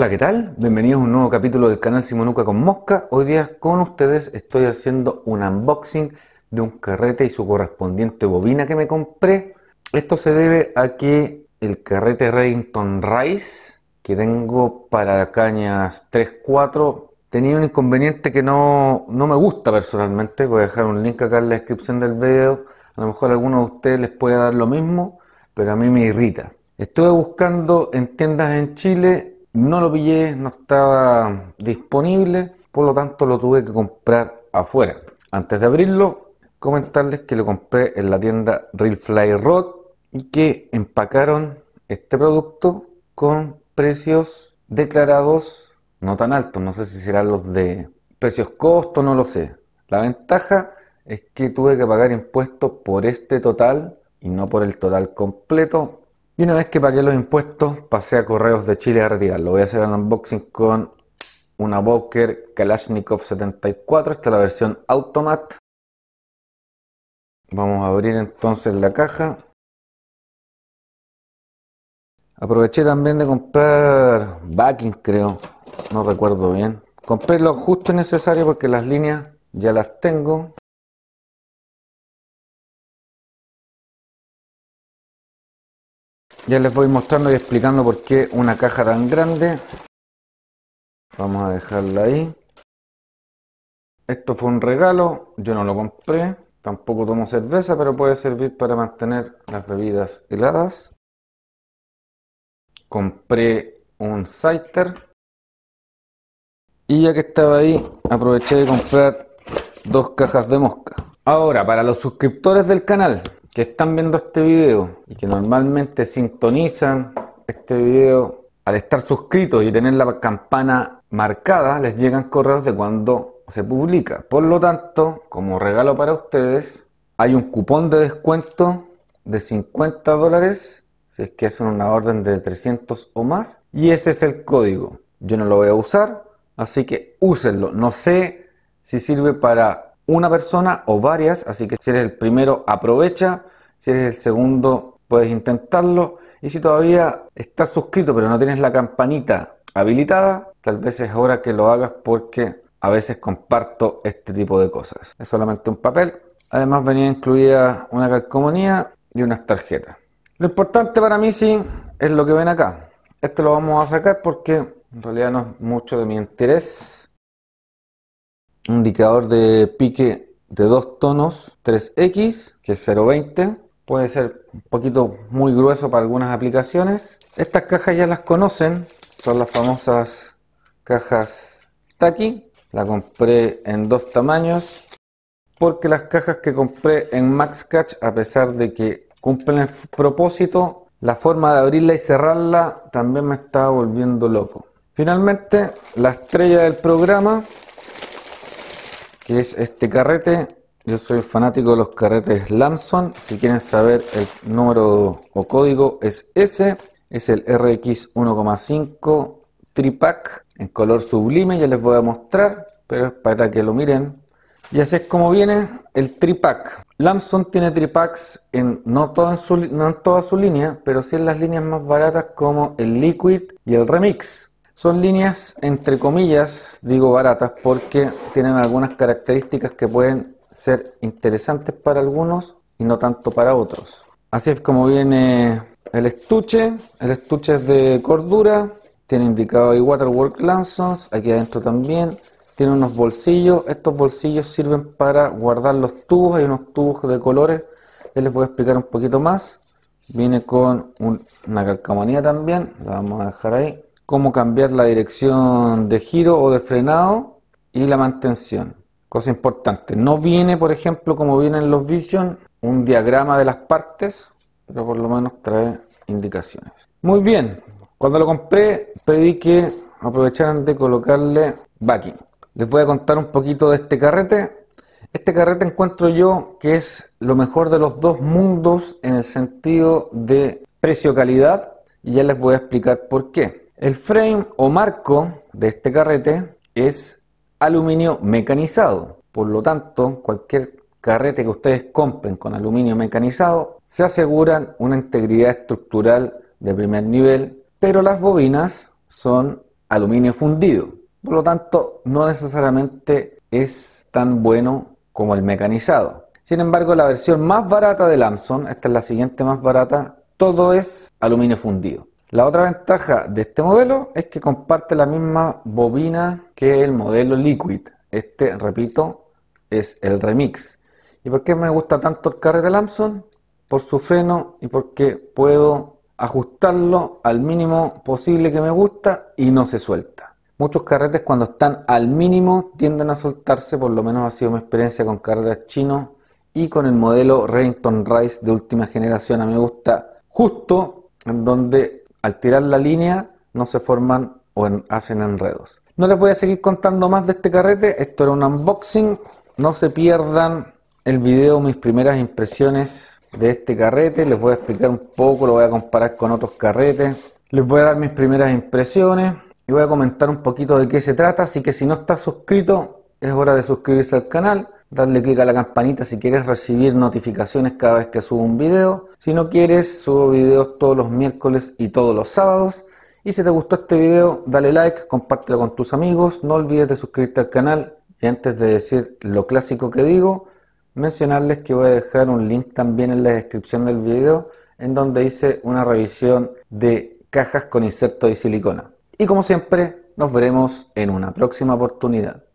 Hola, ¿qué tal? Bienvenidos a un nuevo capítulo del canal Simonuca con Mosca. Hoy día con ustedes estoy haciendo un unboxing de un carrete y su correspondiente bobina que me compré. Esto se debe a que el carrete Reddington Rice que tengo para cañas 3-4 tenía un inconveniente que no, no me gusta personalmente. Voy a dejar un link acá en la descripción del video. A lo mejor alguno de ustedes les puede dar lo mismo, pero a mí me irrita. Estuve buscando en tiendas en Chile no lo pillé, no estaba disponible, por lo tanto lo tuve que comprar afuera. Antes de abrirlo, comentarles que lo compré en la tienda Real Fly Rod y que empacaron este producto con precios declarados no tan altos. No sé si serán los de precios costo, no lo sé. La ventaja es que tuve que pagar impuestos por este total y no por el total completo, y una vez que pagué los impuestos, pasé a Correos de Chile a retirarlo. Voy a hacer un unboxing con una Boker Kalashnikov 74. Esta es la versión Automat. Vamos a abrir entonces la caja. Aproveché también de comprar backing, creo. No recuerdo bien. Compré lo justo y necesario porque las líneas ya las tengo. Ya les voy mostrando y explicando por qué una caja tan grande. Vamos a dejarla ahí. Esto fue un regalo, yo no lo compré. Tampoco tomo cerveza, pero puede servir para mantener las bebidas heladas. Compré un siter Y ya que estaba ahí, aproveché de comprar dos cajas de mosca. Ahora, para los suscriptores del canal, que están viendo este video y que normalmente sintonizan este video, al estar suscritos y tener la campana marcada, les llegan correos de cuando se publica. Por lo tanto, como regalo para ustedes, hay un cupón de descuento de 50 dólares si es que hacen una orden de 300 o más. Y ese es el código. Yo no lo voy a usar, así que úsenlo. No sé si sirve para una persona o varias, así que si eres el primero aprovecha, si eres el segundo puedes intentarlo y si todavía estás suscrito pero no tienes la campanita habilitada, tal vez es hora que lo hagas porque a veces comparto este tipo de cosas. Es solamente un papel, además venía incluida una calcomanía y unas tarjetas. Lo importante para mí sí es lo que ven acá. Esto lo vamos a sacar porque en realidad no es mucho de mi interés un indicador de pique de dos tonos 3X, que es 0.20. Puede ser un poquito muy grueso para algunas aplicaciones. Estas cajas ya las conocen, son las famosas cajas Taki. La compré en dos tamaños, porque las cajas que compré en max catch a pesar de que cumplen el propósito, la forma de abrirla y cerrarla también me estaba volviendo loco. Finalmente, la estrella del programa que es este carrete. Yo soy fanático de los carretes Lamson. Si quieren saber el número o código es ese. Es el RX 1,5 Tripack en color sublime. Ya les voy a mostrar, pero es para que lo miren. Y así es como viene el Tripack. Lamson tiene Tripacks en, no, todo su, no en toda su línea, pero sí en las líneas más baratas como el Liquid y el Remix. Son líneas, entre comillas, digo baratas, porque tienen algunas características que pueden ser interesantes para algunos y no tanto para otros. Así es como viene el estuche. El estuche es de cordura. Tiene indicado ahí Waterwork Lansons. Aquí adentro también. Tiene unos bolsillos. Estos bolsillos sirven para guardar los tubos. Hay unos tubos de colores. les voy a explicar un poquito más. Viene con una calcamonía también. La vamos a dejar ahí cómo cambiar la dirección de giro o de frenado y la mantención. Cosa importante, no viene, por ejemplo, como vienen los Vision, un diagrama de las partes, pero por lo menos trae indicaciones. Muy bien, cuando lo compré pedí que aprovecharan de colocarle backing. Les voy a contar un poquito de este carrete. Este carrete encuentro yo que es lo mejor de los dos mundos en el sentido de precio-calidad y ya les voy a explicar por qué. El frame o marco de este carrete es aluminio mecanizado, por lo tanto cualquier carrete que ustedes compren con aluminio mecanizado se aseguran una integridad estructural de primer nivel, pero las bobinas son aluminio fundido, por lo tanto no necesariamente es tan bueno como el mecanizado. Sin embargo, la versión más barata de Lamson, esta es la siguiente más barata, todo es aluminio fundido. La otra ventaja de este modelo es que comparte la misma bobina que el modelo Liquid. Este, repito, es el Remix. ¿Y por qué me gusta tanto el carrete Lamson? Por su freno y porque puedo ajustarlo al mínimo posible que me gusta y no se suelta. Muchos carretes cuando están al mínimo tienden a soltarse, por lo menos ha sido mi experiencia con carretes chinos y con el modelo Remington Rise de última generación. A mí me gusta justo en donde al tirar la línea no se forman o hacen enredos. No les voy a seguir contando más de este carrete, esto era un unboxing, no se pierdan el video mis primeras impresiones de este carrete, les voy a explicar un poco, lo voy a comparar con otros carretes, les voy a dar mis primeras impresiones y voy a comentar un poquito de qué se trata, así que si no estás suscrito es hora de suscribirse al canal darle clic a la campanita si quieres recibir notificaciones cada vez que subo un video. Si no quieres, subo videos todos los miércoles y todos los sábados. Y si te gustó este video, dale like, compártelo con tus amigos, no olvides de suscribirte al canal y antes de decir lo clásico que digo, mencionarles que voy a dejar un link también en la descripción del video en donde hice una revisión de cajas con inserto y silicona. Y como siempre, nos veremos en una próxima oportunidad.